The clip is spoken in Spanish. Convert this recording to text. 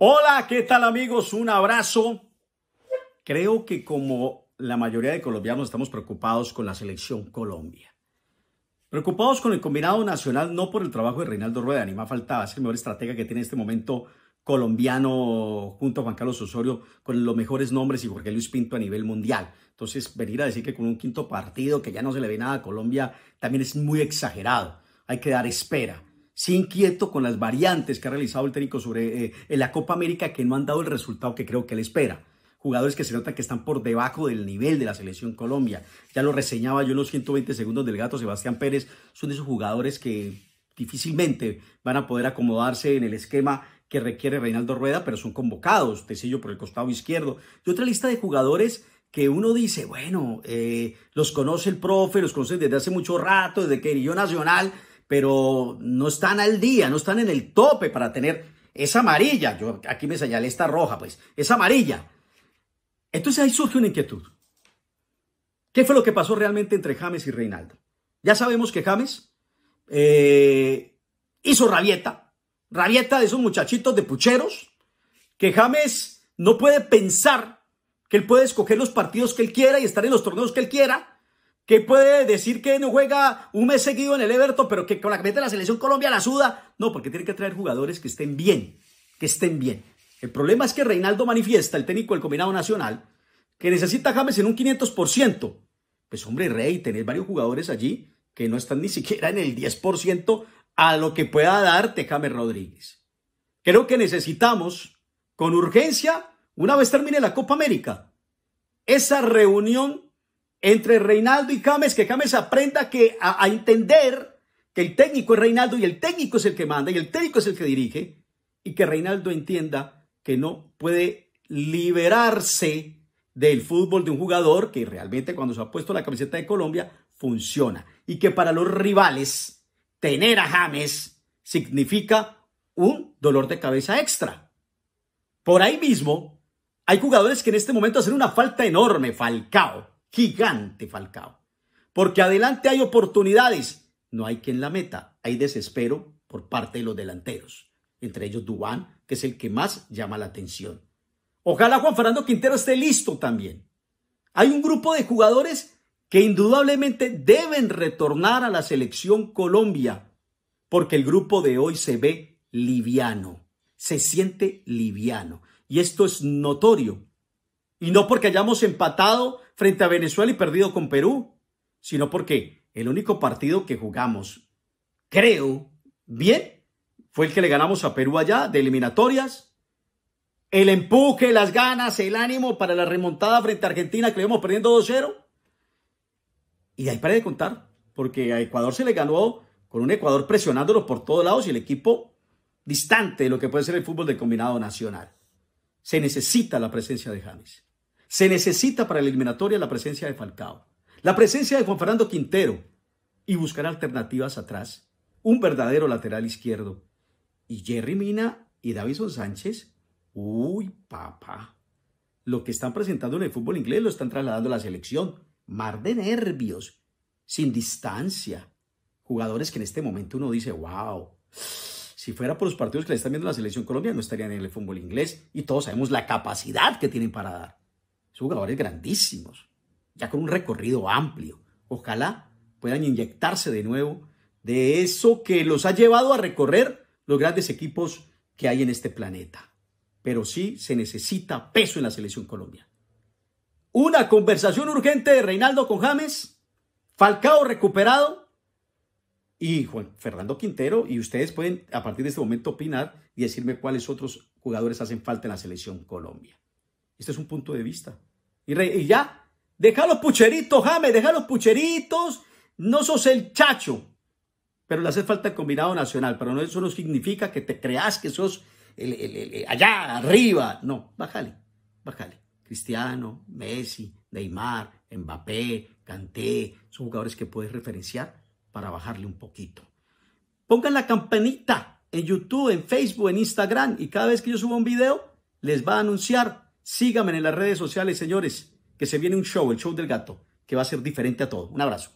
Hola, ¿qué tal amigos? Un abrazo. Creo que como la mayoría de colombianos estamos preocupados con la selección Colombia. Preocupados con el combinado nacional, no por el trabajo de Reinaldo Rueda, ni más faltaba, es el mejor estratega que tiene este momento colombiano junto a Juan Carlos Osorio con los mejores nombres y Jorge Luis Pinto a nivel mundial. Entonces, venir a decir que con un quinto partido que ya no se le ve nada a Colombia también es muy exagerado. Hay que dar espera sí inquieto con las variantes que ha realizado el técnico sobre eh, en la Copa América que no han dado el resultado que creo que él espera. Jugadores que se nota que están por debajo del nivel de la selección Colombia. Ya lo reseñaba yo en los 120 segundos del gato Sebastián Pérez. Son esos jugadores que difícilmente van a poder acomodarse en el esquema que requiere Reinaldo Rueda, pero son convocados, yo por el costado izquierdo. Y otra lista de jugadores que uno dice, bueno, eh, los conoce el profe, los conoce desde hace mucho rato, desde que yo Nacional, pero no están al día, no están en el tope para tener esa amarilla. Yo aquí me señalé esta roja, pues, esa amarilla. Entonces ahí surge una inquietud. ¿Qué fue lo que pasó realmente entre James y Reinaldo? Ya sabemos que James eh, hizo rabieta, rabieta de esos muchachitos de pucheros, que James no puede pensar que él puede escoger los partidos que él quiera y estar en los torneos que él quiera, que puede decir que no juega un mes seguido en el Everton, pero que con la de la selección Colombia la suda. No, porque tiene que traer jugadores que estén bien, que estén bien. El problema es que Reinaldo manifiesta, el técnico del combinado nacional, que necesita James en un 500%. Pues hombre, Rey, tener varios jugadores allí que no están ni siquiera en el 10% a lo que pueda darte James Rodríguez. Creo que necesitamos, con urgencia, una vez termine la Copa América, esa reunión entre Reinaldo y James, que James aprenda que, a, a, entender que el técnico es Reinaldo y el técnico es el que manda y el técnico es el que dirige, y que Reinaldo entienda que no puede liberarse del fútbol de un jugador que realmente cuando se ha puesto la camiseta de Colombia funciona y que para los rivales tener a James significa un dolor de cabeza extra. Por ahí mismo hay jugadores que en este momento hacen una falta enorme, Falcao, gigante Falcao. Porque adelante hay oportunidades, no hay quien la meta, hay desespero por parte de los delanteros, entre ellos Dubán, que es el que más llama la atención. Ojalá Juan Fernando Quintero esté listo también. Hay un grupo de jugadores que indudablemente deben retornar a la selección Colombia, porque el grupo de hoy se ve liviano, se siente liviano. Y esto es notorio y no porque hayamos empatado frente a Venezuela y perdido con Perú, sino porque el único partido que jugamos, creo, bien, fue el que le ganamos a Perú allá de eliminatorias. El empuje, las ganas, el ánimo para la remontada frente a Argentina que le íbamos perdiendo 2-0. Y ahí para de contar, porque a Ecuador se le ganó con un Ecuador presionándolo por todos lados y el equipo distante de lo que puede ser el fútbol de combinado nacional. Se necesita la presencia de James. Se necesita para la eliminatoria la presencia de Falcao, la presencia de Juan Fernando Quintero y buscar alternativas atrás, un verdadero lateral izquierdo. Y Jerry Mina y Davison Sánchez, uy, papá. Lo que están presentando en el fútbol inglés lo están trasladando a la selección. Mar de nervios, sin distancia. Jugadores que en este momento uno dice, wow, si fuera por los partidos que le están viendo la selección Colombia, no estarían en el fútbol inglés y todos sabemos la capacidad que tienen para dar. Son jugadores grandísimos, ya con un recorrido amplio. Ojalá puedan inyectarse de nuevo de eso que los ha llevado a recorrer los grandes equipos que hay en este planeta. Pero sí se necesita peso en la selección Colombia. Una conversación urgente de Reinaldo con James, Falcao recuperado y Juan Fernando Quintero. Y ustedes pueden a partir de este momento opinar y decirme cuáles otros jugadores hacen falta en la selección Colombia. Este es un punto de vista. Y, ya, deja los pucheritos, James, deja los pucheritos, no sos el chacho. Pero le hace falta el combinado nacional, pero no, eso no significa que te creas que sos allá, arriba. No, bájale, bájale. Cristiano, Messi, Neymar, Mbappé, canté son jugadores que puedes referenciar para bajarle un poquito. Pongan la campanita en YouTube, en Facebook, en Instagram y cada vez que yo suba un video les va a anunciar Síganme en las redes sociales, señores, que se viene un show, el show del gato, que va a ser diferente a todo. Un abrazo.